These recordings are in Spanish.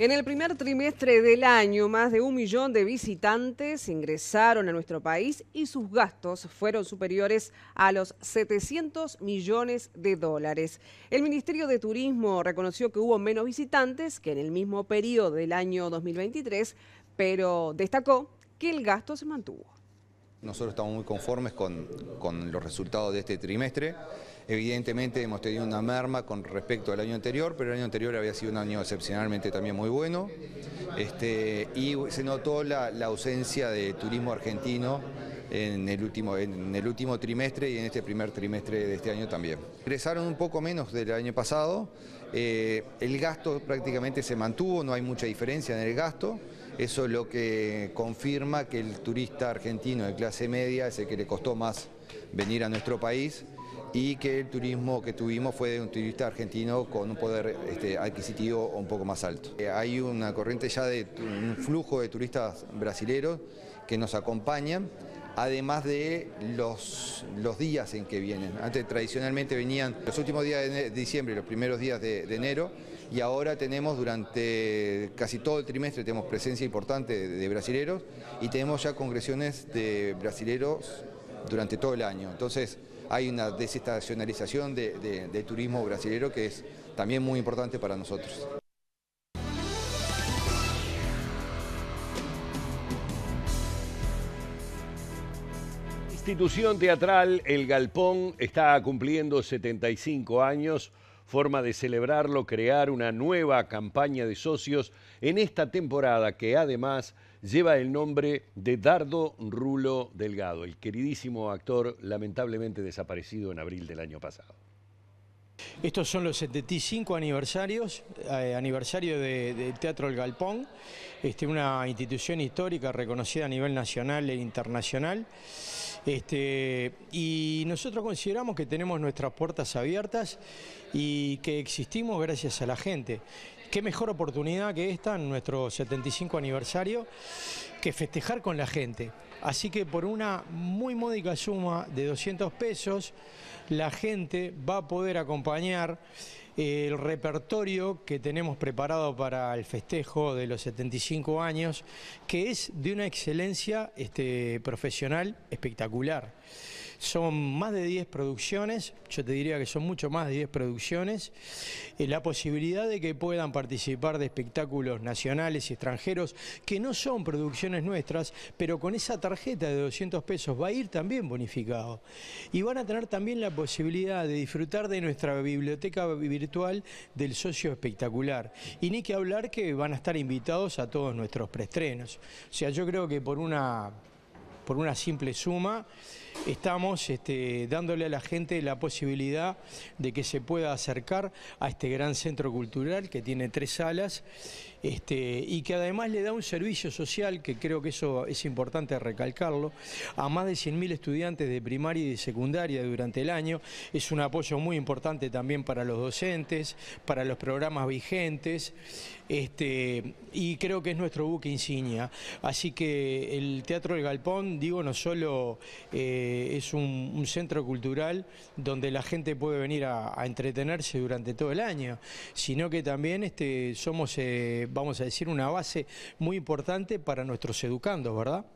En el primer trimestre del año, más de un millón de visitantes ingresaron a nuestro país y sus gastos fueron superiores a los 700 millones de dólares. El Ministerio de Turismo reconoció que hubo menos visitantes que en el mismo periodo del año 2023, pero destacó que el gasto se mantuvo. Nosotros estamos muy conformes con, los resultados de este trimestre. Evidentemente hemos tenido una merma con respecto al año anterior, pero el año anterior había sido un año excepcionalmente también muy bueno. Este, y se notó la, ausencia de turismo argentino en el, último, trimestre y en este primer trimestre de este año también. Ingresaron un poco menos del año pasado, eh, el gasto prácticamente se mantuvo, no hay mucha diferencia en el gasto. Eso lo que confirma que el turista argentino de clase media es el que le costó más venir a nuestro país y que el turismo que tuvimos fue de un turista argentino con un poder este, adquisitivo un poco más alto. Eh, hay una corriente ya de un flujo de turistas brasileños que nos acompañan, además de los, días en que vienen. Antes tradicionalmente venían los últimos días de diciembre y los primeros días de enero, y ahora tenemos durante casi todo el trimestre, tenemos presencia importante de, brasileros y tenemos ya congresiones de brasileros durante todo el año. Entonces hay una desestacionalización de, del turismo brasilero que es también muy importante para nosotros. institución teatral El Galpón está cumpliendo 75 años forma de celebrarlo, crear una nueva campaña de socios en esta temporada que además lleva el nombre de Dardo Rulo Delgado, el queridísimo actor lamentablemente desaparecido en abril del año pasado. Estos son los 75 aniversarios, eh, aniversario del Teatro El Galpón, este, una institución histórica reconocida a nivel nacional e internacional. Este, y nosotros consideramos que tenemos nuestras puertas abiertas y que existimos gracias a la gente. Qué mejor oportunidad que esta, en nuestro 75 aniversario, que festejar con la gente. Así que por una muy módica suma de 200 pesos, la gente va a poder acompañar el repertorio que tenemos preparado para el festejo de los 75 años, que es de una excelencia este, profesional espectacular. Son más de 10 producciones, yo te diría que son mucho más de 10 producciones. Eh, la posibilidad de que puedan participar de espectáculos nacionales y extranjeros que no son producciones nuestras, pero con esa tarjeta de 200 pesos va a ir también bonificado. Y van a tener también la posibilidad de disfrutar de nuestra biblioteca virtual del socio espectacular. Y ni que hablar que van a estar invitados a todos nuestros preestrenos. O sea, yo creo que por una, por una simple suma estamos este, dándole a la gente la posibilidad de que se pueda acercar a este gran centro cultural que tiene tres salas este, y que además le da un servicio social, que creo que eso es importante recalcarlo, a más de 100.000 estudiantes de primaria y de secundaria durante el año. Es un apoyo muy importante también para los docentes, para los programas vigentes, este, y creo que es nuestro buque insignia. Así que el Teatro del Galpón, digo, no solo eh, es un, centro cultural donde la gente puede venir a, entretenerse durante todo el año, sino que también este, somos... Eh, vamos a decir, una base muy importante para nuestros educandos, ¿verdad?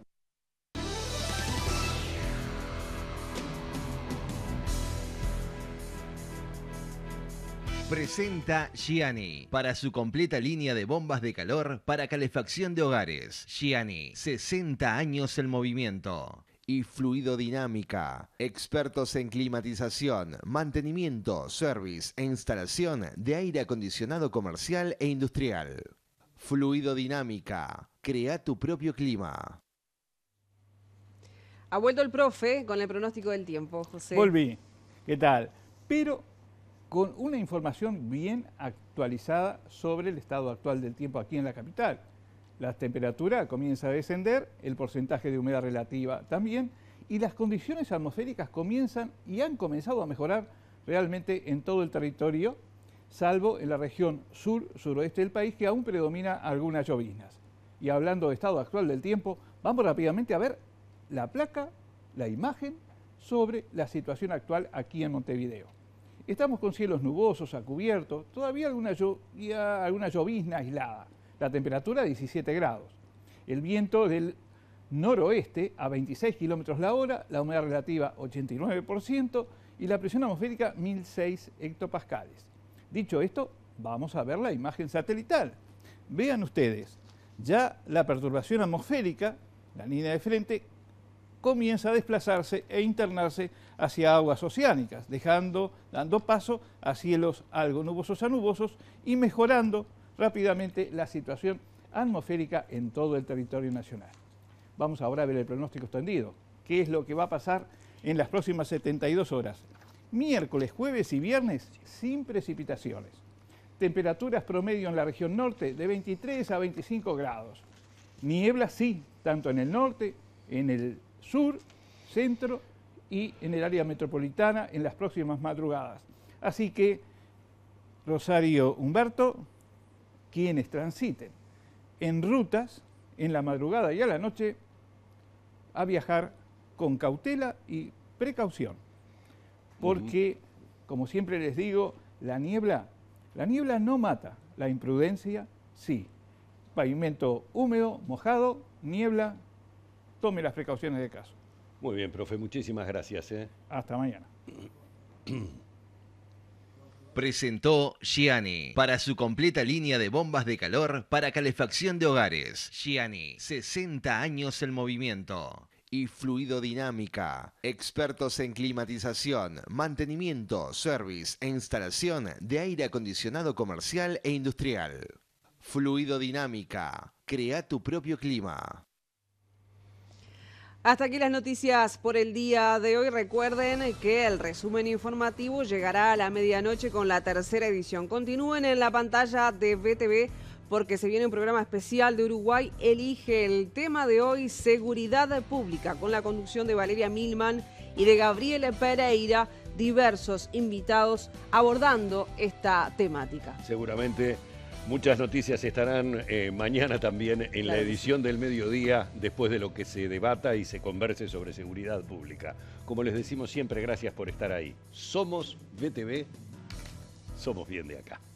Presenta Gianni para su completa línea de bombas de calor para calefacción de hogares. Gianni, 60 años en movimiento. Y fluido dinámica. Expertos en climatización, mantenimiento, service e instalación de aire acondicionado comercial e industrial. Fluidodinámica. Crea tu propio clima. Ha vuelto el profe con el pronóstico del tiempo, José. Volví. ¿Qué tal? Pero con una información bien actualizada sobre el estado actual del tiempo aquí en la capital. La temperatura comienza a descender, el porcentaje de humedad relativa también, y las condiciones atmosféricas comienzan y han comenzado a mejorar realmente en todo el territorio salvo en la región sur-suroeste del país que aún predomina algunas lloviznas. Y hablando de estado actual del tiempo, vamos rápidamente a ver la placa, la imagen sobre la situación actual aquí en Montevideo. Estamos con cielos nubosos, a cubierto, todavía alguna, alguna llovizna aislada. La temperatura 17 grados. El viento del noroeste a 26 kilómetros la hora, la humedad relativa 89% y la presión atmosférica 1006 hectopascales. Dicho esto, vamos a ver la imagen satelital. Vean ustedes, ya la perturbación atmosférica, la línea de frente, comienza a desplazarse e internarse hacia aguas oceánicas, dejando, dando paso a cielos algo nubosos a nubosos y mejorando rápidamente la situación atmosférica en todo el territorio nacional. Vamos ahora a ver el pronóstico extendido. ¿Qué es lo que va a pasar en las próximas 72 horas? miércoles, jueves y viernes sin precipitaciones. Temperaturas promedio en la región norte de 23 a 25 grados. Niebla sí, tanto en el norte, en el sur, centro y en el área metropolitana en las próximas madrugadas. Así que, Rosario Humberto, quienes transiten en rutas en la madrugada y a la noche, a viajar con cautela y precaución porque, como siempre les digo, la niebla, la niebla no mata, la imprudencia sí. Pavimento húmedo, mojado, niebla, tome las precauciones de caso. Muy bien, profe, muchísimas gracias. ¿eh? Hasta mañana. Presentó Gianni para su completa línea de bombas de calor para calefacción de hogares. Gianni, 60 años el movimiento y fluidodinámica. Expertos en climatización, mantenimiento, service e instalación de aire acondicionado comercial e industrial. Fluidodinámica. Crea tu propio clima. Hasta aquí las noticias por el día de hoy. Recuerden que el resumen informativo llegará a la medianoche con la tercera edición. Continúen en la pantalla de BTV porque se viene un programa especial de Uruguay. Elige el tema de hoy, seguridad pública, con la conducción de Valeria Milman y de Gabriel Pereira, diversos invitados abordando esta temática. Seguramente muchas noticias estarán eh, mañana también en la edición del mediodía, después de lo que se debata y se converse sobre seguridad pública. Como les decimos siempre, gracias por estar ahí. Somos BTV, somos bien de acá.